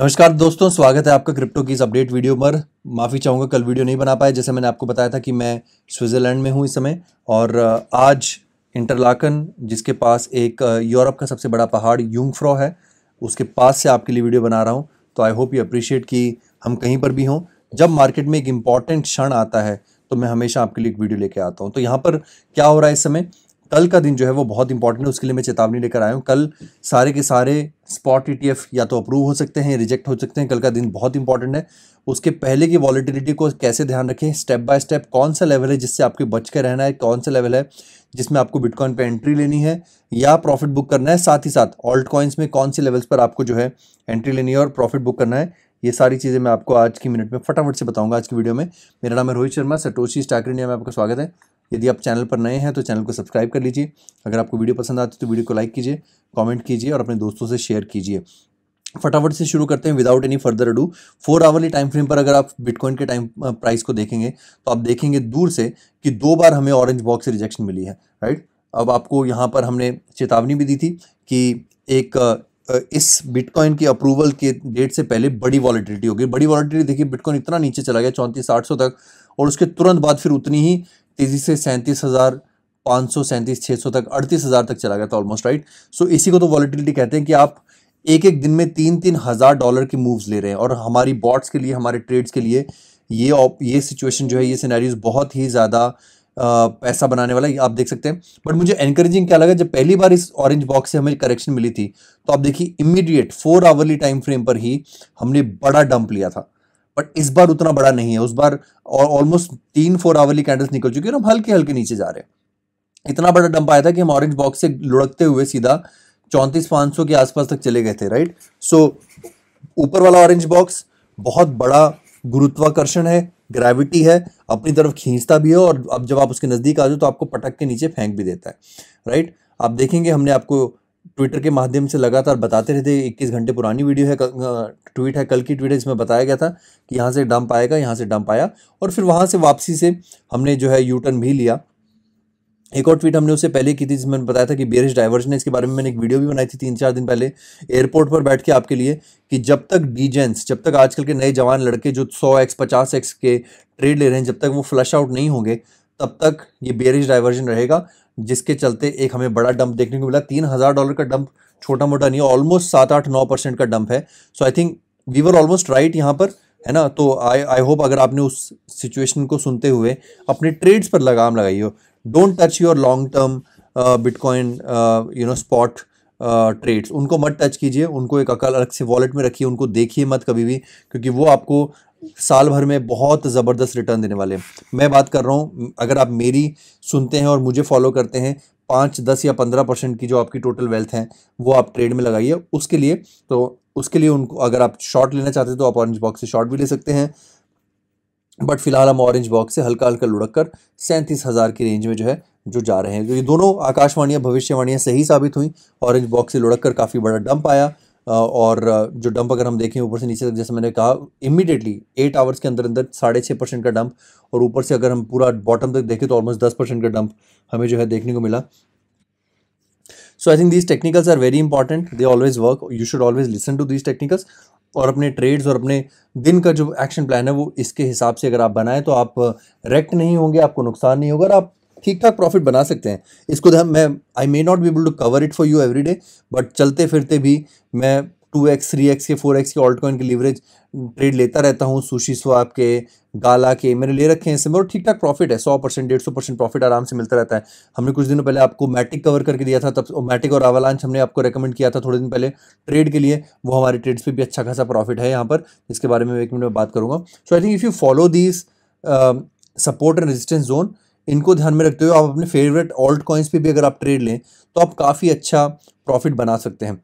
नमस्कार दोस्तों स्वागत है आपका क्रिप्टो की इस अपडेट वीडियो पर माफ़ी चाहूँगा कल वीडियो नहीं बना पाया जैसे मैंने आपको बताया था कि मैं स्विट्ज़रलैंड में हूँ इस समय और आज इंटरलाकन जिसके पास एक यूरोप का सबसे बड़ा पहाड़ यूंगफ्रॉ है उसके पास से आपके लिए वीडियो बना रहा हूँ तो आई होप यू अप्रिशिएट कि हम कहीं पर भी हों जब मार्केट में एक इम्पॉर्टेंट क्षण आता है तो मैं हमेशा आपके लिए एक वीडियो लेके आता हूँ तो यहाँ पर क्या हो रहा है इस समय कल का दिन जो है वो बहुत इंपॉर्टेंट है उसके लिए मैं चेतावनी लेकर आया हूँ कल सारे के सारे स्पॉट ई e या तो अप्रूव हो सकते हैं रिजेक्ट हो सकते हैं कल का दिन बहुत इंपॉर्टेंट है उसके पहले की वॉलिटिलिटी को कैसे ध्यान रखें स्टेप बाय स्टेप कौन सा लेवल है जिससे आपके बच के रहना है कौन सा लेवल है जिसमें आपको बिटकॉइन पर एंट्री लेनी है या प्रॉफिट बुक करना है साथ ही साथ ऑल्ट कॉइन्स में कौन से लेवल्स पर आपको जो है एंट्री लेनी है और प्रॉफिट बुक करना है ये सारी चीज़ें मैं आपको आज की मिनट में फटाफट से बताऊंगा आज की वीडियो में मेरा नाम है Rohit Sharma Satoshi Stacker India में आपका स्वागत है यदि आप चैनल पर नए हैं तो चैनल को सब्सक्राइब कर लीजिए अगर आपको वीडियो पसंद आती है तो वीडियो को लाइक कीजिए कमेंट कीजिए और अपने दोस्तों से शेयर कीजिए फटाफट से शुरू करते हैं without any further ado four hourly time frame पर अगर आप बिटकॉइन के टाइम प्राइस को देखेंगे तो आप देखेंगे दूर से कि दो बार हमें ऑरेंज बॉक्स से रिजेक्शन मिली है राइट अब आपको यहाँ पर हमने चेतावनी भी दी थी कि एक इस बिटकॉइन की अप्रूवल के डेट से पहले बड़ी वॉलीटिलिटी होगी बड़ी वॉलिटिलिटी देखिए बिटकॉइन इतना नीचे चला गया चौंतीस आठ सौ तक और उसके तुरंत बाद फिर उतनी ही तेज़ी से सैंतीस हज़ार पाँच सौ सैंतीस छः सौ तक अड़तीस हज़ार तक चला गया था ऑलमोस्ट राइट सो इसी को तो वॉलीटिलिटी कहते हैं कि आप एक एक दिन में तीन तीन हज़ार डॉलर की मूव्स ले रहे हैं और हमारी बॉट्स के लिए हमारे ट्रेड्स के लिए ये ये सिचुएशन जो है ये सिनेरियोज बहुत ही ज़्यादा पैसा बनाने वाला आप देख सकते हैं बट मुझे एनकरेजिंग क्या लगा जब पहली बार इस ऑरेंज बॉक्स से हमें करेक्शन मिली थी तो आप देखिए immediate four hourly time frame पर ही हमने बड़ा डंप लिया था बट इस बार उतना बड़ा नहीं है उस बार ऑलमोस्ट तीन फोर आवरली कैंडल्स निकल चुकी है और हम हल्के हल्के नीचे जा रहे हैं इतना बड़ा डंप आया था कि हम ऑरेंज बॉक्स से लुढ़कते हुए सीधा चौंतीस पाँच सौ के आसपास तक चले गए थे राइट सो ऊपर वाला ऑरेंज बॉक्स बहुत बड़ा गुरुत्वाकर्षण है ग्रेविटी है अपनी तरफ खींचता भी है और अब जब आप उसके नज़दीक आ जाओ तो आपको पटक के नीचे फेंक भी देता है राइट आप देखेंगे हमने आपको ट्विटर के माध्यम से लगातार बताते रहते इक्कीस घंटे पुरानी वीडियो है ट्वीट है कल की ट्वीट है जिसमें बताया गया था कि यहाँ से डंप आएगा यहाँ से डंप आया और फिर वहाँ से वापसी से हमने जो है यू टर्न भी लिया एक और ट्वीट हमने उससे पहले की थी जिसमें बताया था कि बेरिश डाइवर्जन है इसके बारे में मैंने एक वीडियो भी बनाई थी तीन चार दिन पहले एयरपोर्ट पर बैठ के आपके लिए कि जब तक डीजेंस जब तक आजकल के नए जवान लड़के जो सौ एक्स पचास एक्स के ट्रेड ले रहे हैं जब तक वो फ्लश आउट नहीं होंगे तब तक ये बेरिश डाइवर्जन रहेगा जिसके चलते एक हमें बड़ा डंप देखने को मिला तीन हज़ार डॉलर का डंप छोटा मोटा नहीं है ऑलमोस्ट सात आठ नौ परसेंट का डंप है so I think we were almost right यहाँ पर है ना तो आई आई होप अगर आपने उस सिचुएशन को सुनते हुए अपने ट्रेड्स पर लगाम लगाई हो don't touch your long term bitcoin you know spot trades उनको मत टच कीजिए उनको एक अकल अलग से वॉलेट में रखिए उनको देखिए मत कभी भी क्योंकि वो आपको साल भर में बहुत ज़बरदस्त रिटर्न देने वाले हैं मैं बात कर रहा हूँ अगर आप मेरी सुनते हैं और मुझे फॉलो करते हैं पाँच दस या पंद्रह परसेंट की जो आपकी टोटल वेल्थ है वो आप ट्रेड में लगाइए उसके लिए तो उसके लिए उनको अगर आप शॉर्ट लेना चाहते हैं तो आप ऑरेंज बॉक्स से शॉर्ट भी ले सकते हैं बट फिलहाल हम ऑरेंज बॉक्स से हल्का हल्का लुढ़क कर सैंतीस हज़ार की रेंज में जो है जो जा रहे हैं तो ये दोनों आकाशवाणियाँ भविष्यवाणियाँ सही साबित हुई ऑरेंज बॉक्स से लुढ़क कर काफ़ी बड़ा डंप आया और जो डंप अगर हम देखें ऊपर से नीचे तक जैसे मैंने कहा इमीडिएटली एट आवर्स के अंदर अंदर साढ़े छः परसेंट का डंप और ऊपर से अगर हम पूरा बॉटम तक देखें तो ऑलमोस्ट दस परसेंट का डंप हमें जो है देखने को मिला so I think these technicals are very important they always work you should always listen to these technicals और अपने ट्रेड्स और अपने दिन का जो एक्शन प्लान है वो इसके हिसाब से अगर आप बनाएं तो आप रेक्ट नहीं होंगे आपको नुकसान नहीं होगा और आप ठीक ठाक प्रॉफिट बना सकते हैं इसको तो मैं I may not be able to cover it for you every day but चलते फिरते भी मैं टू एक्स थ्री एक्स के फोर एक्स के ऑल्ट कॉइन के लीवरेज ट्रेड लेता रहता हूँ सुशी स्वाप के गाला के मैंने ले रखे हैं इसमें और ठीक ठाक प्रॉफिट है सौ परसेंट डेढ़ सौ परसेंट प्रॉफिट आराम से मिलता रहता है हमने कुछ दिनों पहले आपको मैटिक कवर करके दिया था तब मैटिक और आवालांच हमने आपको रेकमेंड किया था थोड़े दिन पहले ट्रेड के लिए वो हमारे ट्रेड्स पर भी अच्छा खासा प्रॉफिट है यहाँ पर इसके बारे में एक मिनट में बात करूँगा so I think if you follow this support and resistance zone इनको ध्यान में रखते हुए आप अपने फेवरेट ऑल्ट कॉइन्स पर भी अगर आप ट्रेड लें तो आप काफ़ी अच्छा प्रॉफिट बना सकते हैं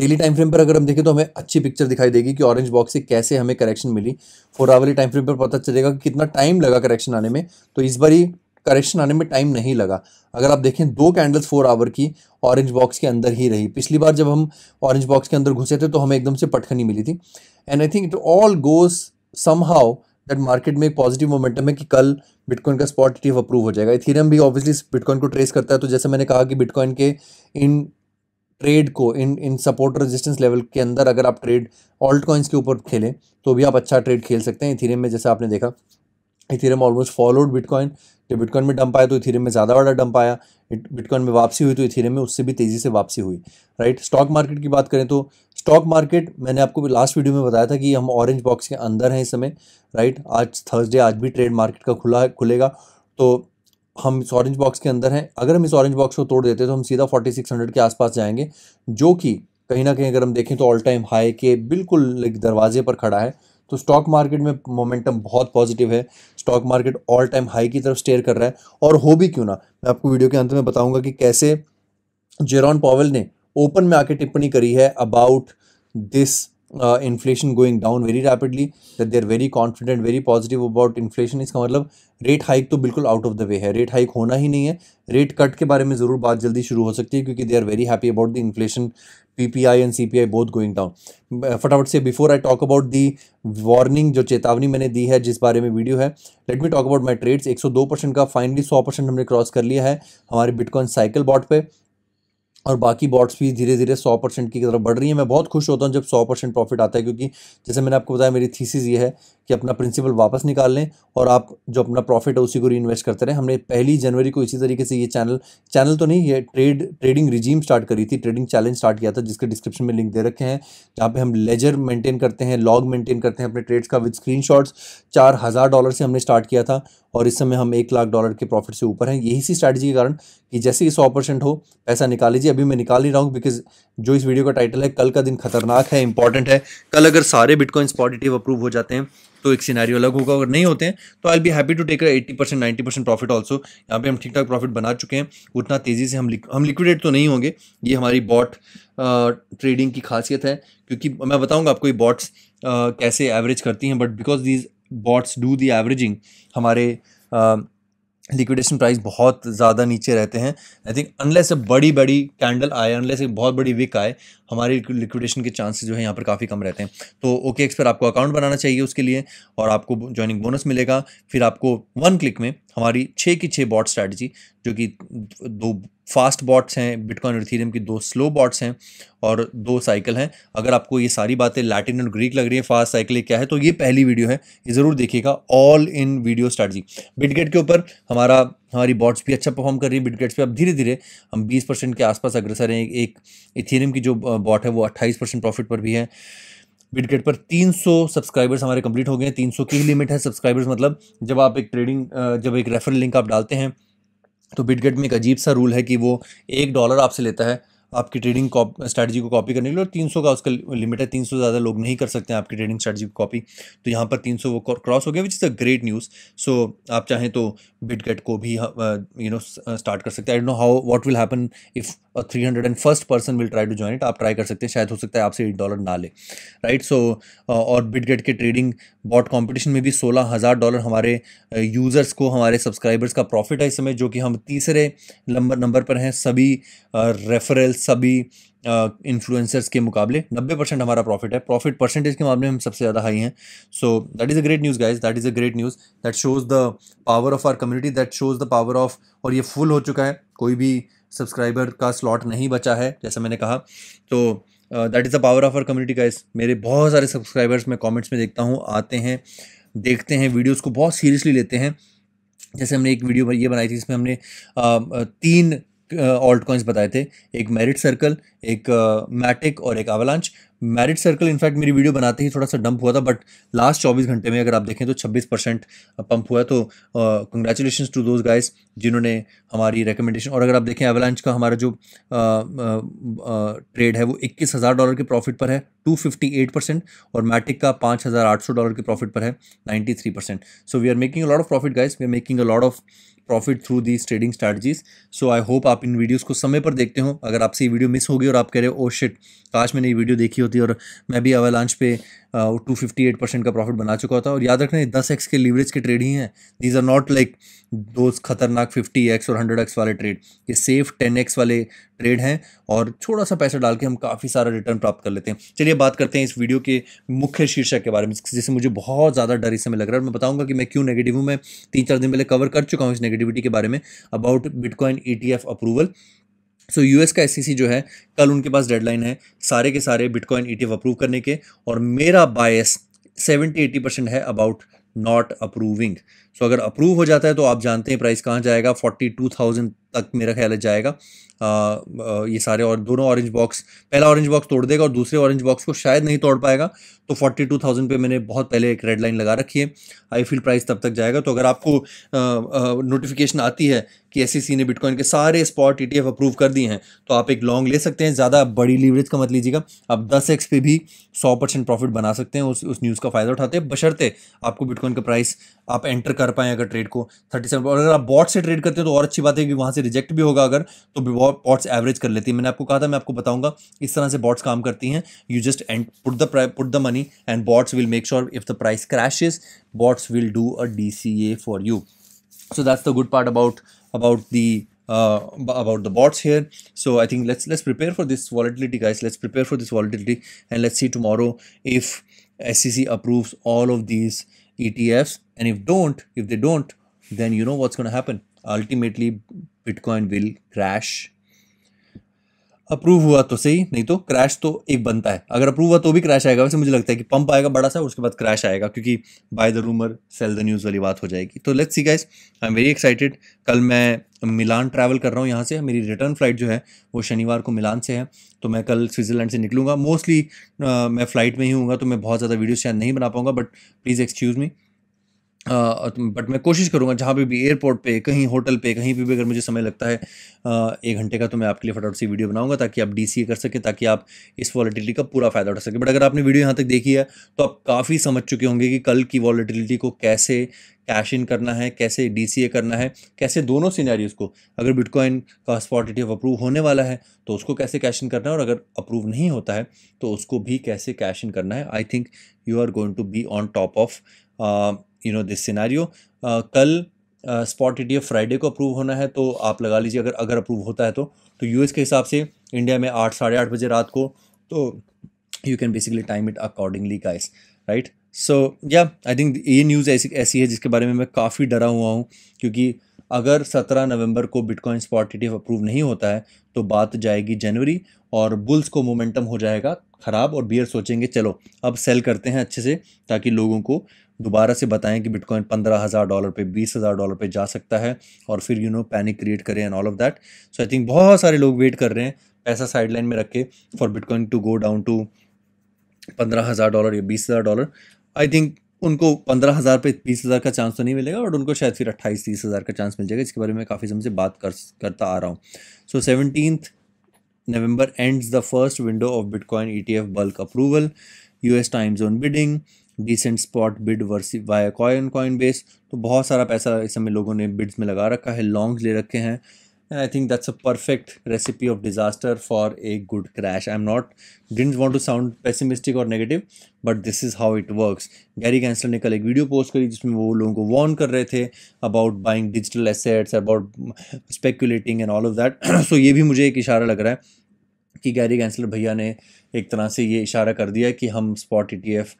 डेली टाइम फ्रेम पर अगर हम देखें तो हमें अच्छी पिक्चर दिखाई देगी कि ऑरेंज बॉक्स से कैसे हमें करेक्शन मिली फोर आवरली टाइम फ्रेम पर पता चलेगा कि कितना टाइम लगा करेक्शन आने में तो इस बार ही करेक्शन आने में टाइम नहीं लगा अगर आप देखें दो कैंडल्स फोर आवर की ऑरेंज बॉक्स के अंदर ही रही पिछली बार जब हम ऑरेंज बॉक्स के अंदर घुसे थे तो हमें एकदम से पटखनी मिली थी and I think it all goes somehow that market में एक पॉजिटिव मोमेंटम है कि कल बिटकॉइन का स्पॉट टीफ अप्रूव हो जाएगा इथेरियम भी ऑब्वियसली बिटकॉइन को ट्रेस करता है तो जैसे मैंने कहा कि बिटकॉइन के इन ट्रेड को इन इन सपोर्ट रेजिस्टेंस लेवल के अंदर अगर आप ट्रेड ऑल्ट कॉइन्स के ऊपर खेलें तो भी आप अच्छा ट्रेड खेल सकते हैं इथेरियम में जैसे आपने देखा इथेरियम ऑलमोस्ट फॉलोड बिटकॉइन जब बिटकॉइन में डंप आया तो इथेरियम में ज़्यादा बड़ा डंप आया बिटकॉइन में वापसी हुई तो इथेरियम में उससे भी तेज़ी से वापसी हुई राइट स्टॉक मार्केट की बात करें तो स्टॉक मार्केट मैंने आपको लास्ट वीडियो में बताया था कि हम ऑरेंज बॉक्स के अंदर हैं इस समय राइट आज थर्सडे आज भी ट्रेड मार्केट का खुला खुलेगा तो हम इस ऑरेंज बॉक्स के अंदर हैं अगर हम इस ऑरेंज बॉक्स को तोड़ देते हैं तो हम सीधा हंड्रेड के आसपास जाएंगे जो कि कहीं ना कहीं अगर हम देखें तो ऑल टाइम हाई के बिल्कुल दरवाजे पर खड़ा है तो स्टॉक मार्केट में मोमेंटम बहुत पॉजिटिव है stock market all time high की तरफ स्टेयर कर रहा है और हो भी क्यों ना मैं आपको वीडियो के अंत में बताऊंगा कि कैसे जेरॉन पॉवेल ने ओपन में आके टिप्पणी करी है about this uh, inflation going down very rapidly that they are very confident very positive about inflation is मतलब रेट हाइक तो बिल्कुल आउट ऑफ द वे है रेट हाइक होना ही नहीं है रेट कट के बारे में ज़रूर बात जल्दी शुरू हो सकती है क्योंकि they are very happy about the inflation P P I and C P both going down फटाफट से before I talk about the warning जो चेतावनी मैंने दी है जिस बारे में वीडियो है let me talk about my trades 102 percent का फाइनली 100 परसेंट हमने क्रॉस कर लिया है हमारे बिटकॉइन साइकिल बॉट पे और बाकी बॉट्स भी धीरे धीरे सौ परसेंट की तरफ बढ़ रही है मैं बहुत खुश होता हूँ जब सौ परसेंट प्रॉफिट आता है क्योंकि जैसे मैंने आपको बताया मेरी थीसिस ये है कि अपना प्रिंसिपल वापस निकाल लें और आप जो अपना प्रॉफिट है उसी को इन्वेस्ट करते रहें हमने पहली जनवरी को इसी तरीके से ये चैनल चैनल तो नहीं ये ट्रेड ट्रेडिंग रिजीम स्टार्ट करी थी ट्रेडिंग चैलेंज स्टार्ट किया था जिसके डिस्क्रिप्शन में लिंक दे रखे हैं जहाँ पर हम लेजर मेंटेन करते हैं लॉग मेंटेन करते हैं अपने ट्रेड्स का विद स्क्रीन चार हज़ार डॉलर से हमने स्टार्ट किया था और इस समय हम एक लाख डॉलर के प्रॉफिट से ऊपर हैं यही सी स्ट्रैटेजी के कारण कि जैसे ही सौ परसेंट हो पैसा निकाल लीजिए अभी मैं निकाल ही रहा हूँ बिकॉज जो इस वीडियो का टाइटल है कल का दिन खतरनाक है इंपॉर्टेंट है कल अगर सारे बिटकॉइन पॉजिटिव अप्रूव हो जाते हैं तो एक सीनारी अलग होगा अगर नहीं होते हैं तो I be happy to take eighty percent ninety percent profit also यहाँ पे हम ठीक ठाक प्रॉफिट बना चुके हैं उतना तेज़ी से हम लिक, हम लिक्विडेट तो नहीं होंगे ये हमारी बॉट ट्रेडिंग की खासियत है क्योंकि मैं बताऊँगा आपको ये बॉट्स कैसे एवरेज करती हैं but because these bots do the averaging हमारे लिक्विडेशन प्राइस बहुत ज़्यादा नीचे रहते हैं आई थिंक अनलेस ए बड़ी बड़ी कैंडल आए अनलेस एक बहुत बड़ी विक आए हमारी लिक्विडेशन के चांसेस जो है यहाँ पर काफ़ी कम रहते हैं तो ओके okay एक्स पर आपको अकाउंट बनाना चाहिए उसके लिए और आपको ज्वाइनिंग बोनस मिलेगा फिर आपको वन क्लिक में हमारी छः की छः बॉट स्ट्रैटेजी जो कि दो फास्ट बॉट्स हैं बिटकॉइन और इथेरियम की दो स्लो बॉट्स हैं और दो साइकिल हैं अगर आपको ये सारी बातें लैटिन और ग्रीक लग रही है फास्ट साइकिल क्या है तो ये पहली वीडियो है ये ज़रूर देखिएगा all in video strategy Bitget के ऊपर हमारा हमारी बॉट्स भी अच्छा परफॉर्म कर रही है बिटगेट्स पे अब धीरे धीरे हम बीस परसेंट के आसपास अग्रसर हैं एक इथेरियम की जो बॉट है वो अट्ठाईस परसेंट प्रॉफिट पर भी है बिटगेट पर 300 सब्सक्राइबर्स हमारे कंप्लीट हो गए हैं 300 की लिमिट है सब्सक्राइबर्स मतलब जब आप एक ट्रेडिंग जब एक रेफरल लिंक आप डालते हैं तो बिटगेट में एक अजीब सा रूल है कि वो एक डॉलर आपसे लेता है आपकी ट्रेडिंग स्ट्रैटेजी को कॉपी करने के लिए और 300 का उसका लिमिट है 300 ज़्यादा लोग नहीं कर सकते हैं आपकी ट्रेडिंग स्ट्रेटजी को कॉपी तो यहाँ पर 300 वो क्रॉस हो गया which is a great news so आप चाहें तो बिटगेट को भी यू नो स्टार्ट कर सकते हैं I know how what will happen if three hundred and first person will try to join it आप ट्राई कर सकते हैं शायद हो सकता है आपसे एक डॉलर ना ले राइट सो और बिटगेट के ट्रेडिंग बॉट कॉम्पिटिशन में भी सोलह हज़ार डॉलर हमारे यूज़र्स को हमारे सब्सक्राइबर्स का प्रॉफिट है इस समय जो कि हम तीसरे नंबर नंबर पर हैं सभी रेफरल्स सभी इन्फ्लुएंसर्स के मुकाबले नब्बे परसेंट हमारा प्रॉफिट है प्रॉफिट परसेंटेज के मामले में हम सबसे ज़्यादा हाई हैं so that is a great news guys that is a great news that shows the power of our community that shows the power of और ये फुल हो चुका है कोई भी सब्सक्राइबर का स्लॉट नहीं बचा है जैसा मैंने कहा तो that is the power of our community guys मेरे बहुत सारे सब्सक्राइबर्स मैं कॉमेंट्स में देखता हूँ आते हैं देखते हैं वीडियोज़ को बहुत सीरियसली लेते हैं जैसे हमने एक वीडियो ये बनाई थी जिसमें हमने आ, तीन ऑल्ट कॉइंस बताए थे एक मेरिट सर्कल एक मैटिक और एक अवलांच मेरिट सर्कल इनफैक्ट मेरी वीडियो बनाते ही थोड़ा सा डंप हुआ था बट लास्ट 24 घंटे में अगर आप देखें तो 26 परसेंट पंप हुआ है तो कंग्रेचुलेशन टू दोज गाइस जिन्होंने हमारी रिकमेंडेशन और अगर आप देखें एवलांच का हमारा जो ट्रेड है वो इक्कीस हज़ार डॉलर के प्रॉफिट पर है 258 परसेंट और मैटिक का सौ डॉलर के प्रॉफिट पर है three percent so we are making a lot of profit guys we are making a lot of profit through these trading strategies so I hope आप इन वीडियोस को समय पर देखते हो अगर आपसे ये वीडियो मिस होगी और आप कह रहे हो ओ oh शिट काश मैंने ये वीडियो देखी होती और मैं भी अवलांच पे टू फिफ्टी एट परसेंट का प्रॉफिट बना चुका था और याद रखना दस एक्स के लीवरेज के ट्रेड ही हैं दीज आर नॉट लाइक दो खतरनाक फिफ्टी एक्स और हंड्रेड एक्स वाले ट्रेड ये सेफ टेन एक्स वाले ट्रेड हैं और थोड़ा सा पैसा डाल के हम काफ़ी सारा रिटर्न प्राप्त कर लेते हैं चलिए बात करते हैं इस वीडियो के मुख्य शीर्षक के बारे में जिससे मुझे बहुत ज़्यादा डर इस समय लग रहा है और मैं बताऊँगा कि मैं क्यों नेगेटिव हूँ मैं तीन चार दिन पहले कवर कर चुका हूँ इस नेगेटिविटी के बारे में about bitcoin E approval so so, US का एससीसी e जो है कल उनके पास डेडलाइन है सारे के सारे बिटकॉइन ई अप्रूव करने के और मेरा बायस 70 एटी परसेंट है अबाउट नॉट अप्रूविंग सो अगर अप्रूव हो जाता है तो आप जानते हैं प्राइस कहाँ जाएगा फोर्टी टू थाउजेंड तक मेरा ख्याल है जाएगा आ, आ, ये सारे और दोनों ऑरेंज बॉक्स पहला ऑरेंज बॉक्स तोड़ देगा और दूसरे ऑरेंज बॉक्स को शायद नहीं तोड़ पाएगा तो फोर्टी टू थाउजेंड पर मैंने बहुत पहले एक रेड लाइन लगा रखी है आई फील प्राइस तब तक जाएगा तो अगर आपको नोटिफिकेशन आती है कि एस e ने बिटकॉइन के सारे स्पॉट ई अप्रूव कर दिए हैं तो आप एक लॉन्ग ले सकते हैं ज़्यादा बड़ी लीवरेज का मत लीजिएगा आप दस एक्स पे भी सौ परसेंट प्रॉफिट बना सकते हैं उस उस न्यूज़ का फ़ायदा उठाते हैं बशर्ते आपको बिटकॉइन का प्राइस आप एंटर कर पाएँ अगर ट्रेड को थर्टी सेवन और अगर आप बॉट से ट्रेड करते हैं तो और अच्छी बात है कि वहाँ से रिजेक्ट भी होगा अगर तो बॉट्स एवरेज कर लेती है मैंने आपको कहा था मैं आपको बताऊंगा इस तरह से बॉट्स काम करती हैं you just and put the put the money and bots will make sure if the price crashes bots will do a D C A for you so that's the good part about about the uh, about the bots here so i think let's let's prepare for this volatility guys let's prepare for this volatility and let's see tomorrow if sec approves all of these etfs and if don't if they don't then you know what's going to happen ultimately bitcoin will crash approve हुआ तो सही नहीं तो crash तो एक बनता है अगर अप्रूव हुआ तो भी क्रैश आएगा वैसे मुझे लगता है कि पंप आएगा बड़ा सा उसके बाद क्रैश आएगा क्योंकि buy the rumour sell the news वाली बात हो जाएगी तो let's see guys I am very excited कल मैं मिलान ट्रैवल कर रहा हूँ यहाँ से मेरी रिटर्न फ्लाइट जो है वो शनिवार को मिलान से है तो मैं कल स्विट्ज़रलैंड से निकलूँगा मोस्टली मैं फ़्लाइट में ही हूँ तो मैं बहुत ज़्यादा वीडियो शायद नहीं बना पाऊँगा but please excuse me but मैं कोशिश करूँगा जहाँ भी भी एयरपोर्ट पे कहीं होटल पे कहीं भी भी अगर मुझे समय लगता है एक घंटे का तो मैं आपके लिए फटाफट से वीडियो बनाऊंगा ताकि आप डी कर सकें ताकि आप इस वॉलीटिलिटी का पूरा फ़ायदा उठा सके बट अगर आपने वीडियो यहाँ तक देखी है तो आप काफ़ी समझ चुके होंगे कि कल की वॉलीटिलिटी को कैसे कैश इन करना है कैसे डी करना है कैसे दोनों सीनारीज को अगर बिटकॉइन का स्पॉटिटिव अप्रूव होने वाला है तो उसको कैसे कैश इन करना है और अगर अप्रूव नहीं होता है तो उसको भी कैसे कैश इन करना है I think you are going to be on top of you know this scenario कल स्पॉट ई फ्राइडे को अप्रूव होना है तो आप लगा लीजिए अगर अगर अप्रूव होता है तो तो यूएस के हिसाब से इंडिया में आठ साढ़े आठ बजे रात को तो you can basically time it accordingly guys right so या आई थिंक ये न्यूज़ ऐसी ऐसी है जिसके बारे में मैं काफ़ी डरा हुआ हूँ क्योंकि अगर 17 नवंबर को बिटकॉइन स्पॉट ई अप्रूव नहीं होता है तो बात जाएगी जनवरी और बुल्स को मोमेंटम हो जाएगा ख़राब और बियर सोचेंगे चलो अब सेल करते हैं अच्छे से ताकि लोगों को दोबारा से बताएं कि बिटकॉइन पंद्रह हज़ार डॉलर पे बीस हज़ार डॉलर पे जा सकता है और फिर यू नो पैनिक क्रिएट करें and all of that so I think बहुत सारे लोग वेट कर रहे हैं पैसा साइडलाइन में रख के for bitcoin to go down to पंद्रह हज़ार डॉलर या बीस हज़ार डॉलर आई थिंक उनको पंद्रह हज़ार पे बीस हज़ार का चांस तो नहीं मिलेगा और उनको शायद फिर अट्ठाईस तीस हज़ार का चांस मिल जाएगा इसके बारे में काफ़ी समय से बात कर करता आ रहा हूँ so the first window of bitcoin E T F bulk approval U S time zone bidding decent spot bid versus via coin Coinbase तो बहुत सारा पैसा इस समय लोगों ने बिड्स में लगा रखा है लॉन्ग्स ले रखे हैं and I think that's a perfect recipe of disaster for a good crash I am not did want to sound pessimistic और negative but this is how it works Gary Gensler ने कल एक video post करी जिसमें वो लोगों को Warne कर रहे थे about buying digital assets about speculating and all of that so ये भी मुझे एक इशारा लग रहा है कि गैरी कैंसलर भैया ने एक तरह से ये इशारा कर दिया कि हम स्पॉट ई टी एफ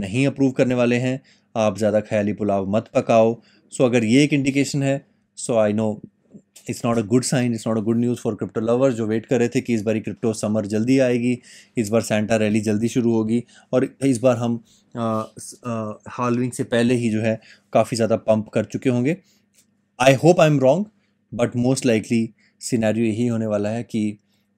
नहीं अप्रूव करने वाले हैं आप ज़्यादा ख्याली पुलाव मत पकाओ सो अगर ये एक इंडिकेशन है so I know it's not a good sign it's not a good news for crypto lovers जो वेट कर रहे थे कि इस बार क्रिप्टो समर जल्दी आएगी इस बार सेंटा रैली जल्दी शुरू होगी और इस बार हम हालविंग से पहले ही जो है काफ़ी ज़्यादा पंप कर चुके होंगे I hope I am wrong but most likely scenario यही होने वाला है कि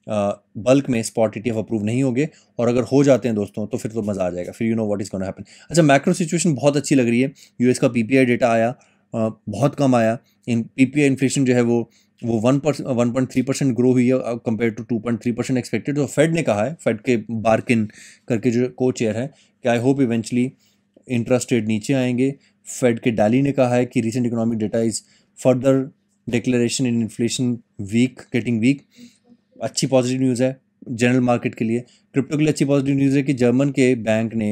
बल्क में स्पॉट ईटीएफ अप्रूव नहीं होंगे और अगर हो जाते हैं दोस्तों तो फिर तो मज़ा आ जाएगा फिर you know what is gonna happen अच्छा मैक्रो सिचुएशन बहुत अच्छी लग रही है यूएस का पीपीआई डेटा आया बहुत कम आया इन पीपीआई इन्फ्लेशन जो है वो वो one percent one point three percent grow हुई है compare to two point three percent expected तो फेड ने कहा है फेड के बार्किन करके जो को चेयर है कि I hope eventually interest rate नीचे आएंगे फेड के डैली ने कहा है कि recent economic data is further declaration in inflation weak getting weak अच्छी पॉजिटिव न्यूज़ है जनरल मार्केट के लिए क्रिप्टो के लिए अच्छी पॉजिटिव न्यूज़ है कि जर्मन के बैंक ने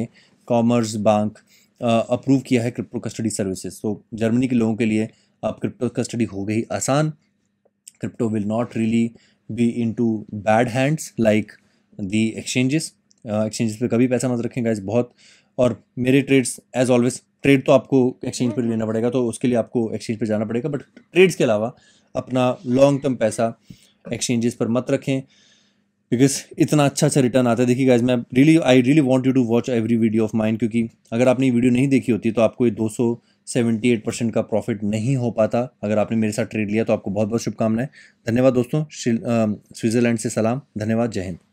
कॉमर्स बैंक अप्रूव किया है क्रिप्टो कस्टडी सर्विसेज तो जर्मनी के लोगों के लिए अब क्रिप्टो कस्टडी हो गई आसान crypto will not really be in too bad hands like the exchanges exchanges पर कभी पैसा मत रखेंगे इस बहुत और मेरे ट्रेड्स एज ऑलवेज ट्रेड तो आपको एक्सचेंज पर लेना पड़ेगा तो उसके लिए आपको एक्सचेंज पर जाना पड़ेगा बट ट्रेड्स के अलावा अपना लॉन्ग टर्म पैसा एक्सचेंजेस पर मत रखें बिकॉज इतना अच्छा अच्छा रिटर्न आता है देखिए गाइज मैं really I really want you to watch every video of mind क्योंकि अगर आपने ये वीडियो नहीं देखी होती तो आपको ये दो सौ सेवेंटी एट परसेंट का प्रॉफिट नहीं हो पाता अगर आपने मेरे साथ ट्रेड लिया तो आपको बहुत बहुत शुभकामनाएं धन्यवाद दोस्तों स्विट्ज़रलैंड से सलाम धन्यवाद जय हिंद